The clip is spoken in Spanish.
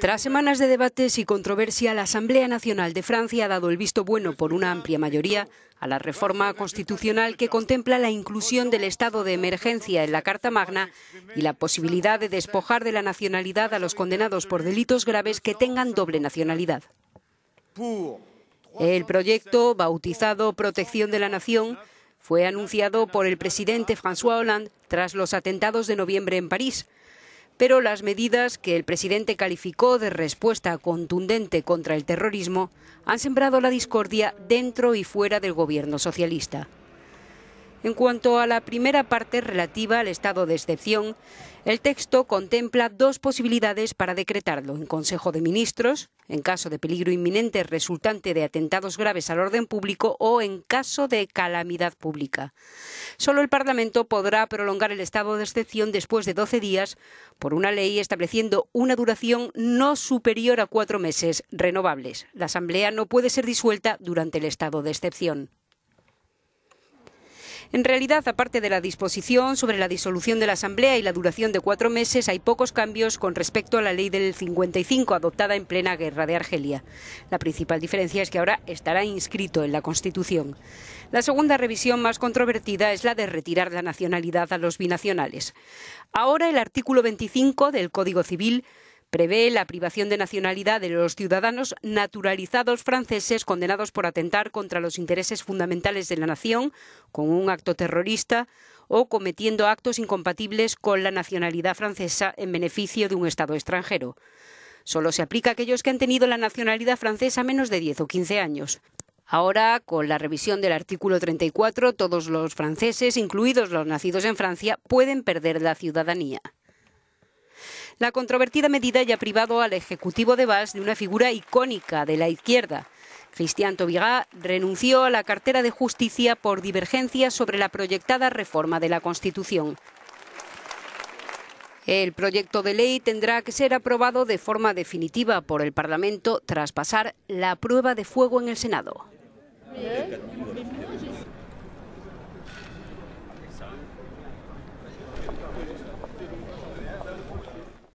Tras semanas de debates y controversia, la Asamblea Nacional de Francia ha dado el visto bueno por una amplia mayoría a la reforma constitucional que contempla la inclusión del estado de emergencia en la Carta Magna y la posibilidad de despojar de la nacionalidad a los condenados por delitos graves que tengan doble nacionalidad. El proyecto, bautizado Protección de la Nación, fue anunciado por el presidente François Hollande tras los atentados de noviembre en París pero las medidas que el presidente calificó de respuesta contundente contra el terrorismo han sembrado la discordia dentro y fuera del gobierno socialista. En cuanto a la primera parte relativa al estado de excepción, el texto contempla dos posibilidades para decretarlo en Consejo de Ministros en caso de peligro inminente resultante de atentados graves al orden público o en caso de calamidad pública. Solo el Parlamento podrá prolongar el estado de excepción después de 12 días por una ley estableciendo una duración no superior a cuatro meses renovables. La Asamblea no puede ser disuelta durante el estado de excepción. En realidad, aparte de la disposición sobre la disolución de la Asamblea y la duración de cuatro meses, hay pocos cambios con respecto a la ley del 55 adoptada en plena guerra de Argelia. La principal diferencia es que ahora estará inscrito en la Constitución. La segunda revisión más controvertida es la de retirar la nacionalidad a los binacionales. Ahora el artículo 25 del Código Civil prevé la privación de nacionalidad de los ciudadanos naturalizados franceses condenados por atentar contra los intereses fundamentales de la nación con un acto terrorista o cometiendo actos incompatibles con la nacionalidad francesa en beneficio de un Estado extranjero. Solo se aplica a aquellos que han tenido la nacionalidad francesa menos de 10 o 15 años. Ahora, con la revisión del artículo 34, todos los franceses, incluidos los nacidos en Francia, pueden perder la ciudadanía. La controvertida medida ya ha privado al Ejecutivo de Valls de una figura icónica de la izquierda. Cristian Tobigá renunció a la cartera de justicia por divergencia sobre la proyectada reforma de la Constitución. El proyecto de ley tendrá que ser aprobado de forma definitiva por el Parlamento tras pasar la prueba de fuego en el Senado.